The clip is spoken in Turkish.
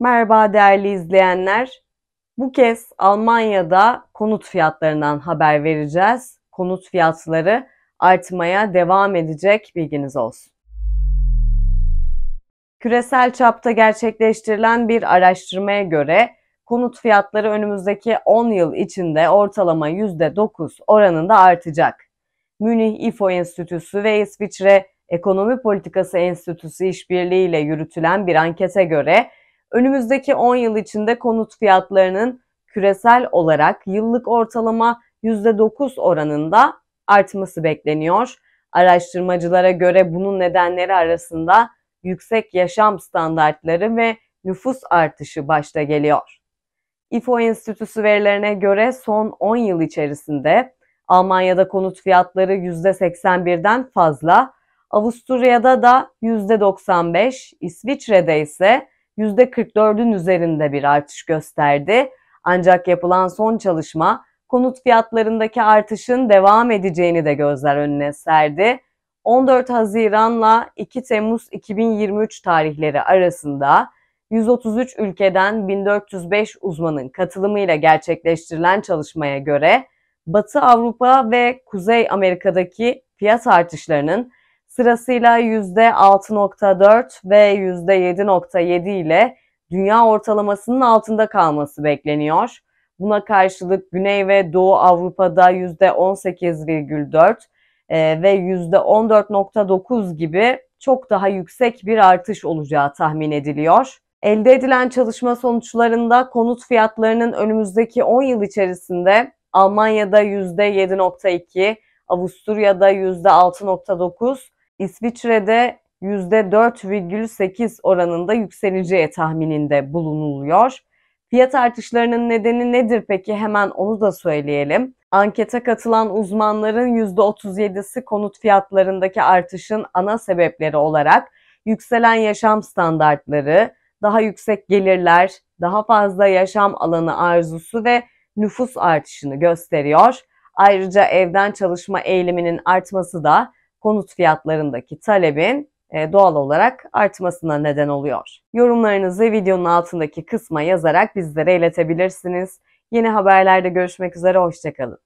Merhaba değerli izleyenler. Bu kez Almanya'da konut fiyatlarından haber vereceğiz. Konut fiyatları artmaya devam edecek bilginiz olsun. Küresel çapta gerçekleştirilen bir araştırmaya göre konut fiyatları önümüzdeki 10 yıl içinde ortalama %9 oranında artacak. Münih İFO Enstitüsü ve İsviçre Ekonomi Politikası Enstitüsü işbirliğiyle yürütülen bir ankete göre önümüzdeki 10 yıl içinde konut fiyatlarının küresel olarak yıllık ortalama %9 oranında artması bekleniyor. Araştırmacılara göre bunun nedenleri arasında yüksek yaşam standartları ve nüfus artışı başta geliyor. İFO Enstitüsü verilerine göre son 10 yıl içerisinde Almanya'da konut fiyatları %81'den fazla, Avusturya'da da %95, İsviçre'de ise %44'ün üzerinde bir artış gösterdi. Ancak yapılan son çalışma konut fiyatlarındaki artışın devam edeceğini de gözler önüne serdi. 14 Haziran'la 2 Temmuz 2023 tarihleri arasında 133 ülkeden 1405 uzmanın katılımıyla gerçekleştirilen çalışmaya göre Batı Avrupa ve Kuzey Amerika'daki fiyat artışlarının Sırasıyla %6.4 ve %7.7 ile dünya ortalamasının altında kalması bekleniyor. Buna karşılık Güney ve Doğu Avrupa'da %18,4 e, ve %14.9 gibi çok daha yüksek bir artış olacağı tahmin ediliyor. Elde edilen çalışma sonuçlarında konut fiyatlarının önümüzdeki 10 yıl içerisinde Almanya'da %7.2, Avusturya'da %6.9 İsviçre'de %4,8 oranında yükseleceği tahmininde bulunuluyor. Fiyat artışlarının nedeni nedir peki? Hemen onu da söyleyelim. Ankete katılan uzmanların %37'si konut fiyatlarındaki artışın ana sebepleri olarak yükselen yaşam standartları, daha yüksek gelirler, daha fazla yaşam alanı arzusu ve nüfus artışını gösteriyor. Ayrıca evden çalışma eğiliminin artması da konut fiyatlarındaki talebin e, doğal olarak artmasına neden oluyor. Yorumlarınızı videonun altındaki kısma yazarak bizlere iletebilirsiniz. Yeni haberlerde görüşmek üzere, hoşçakalın.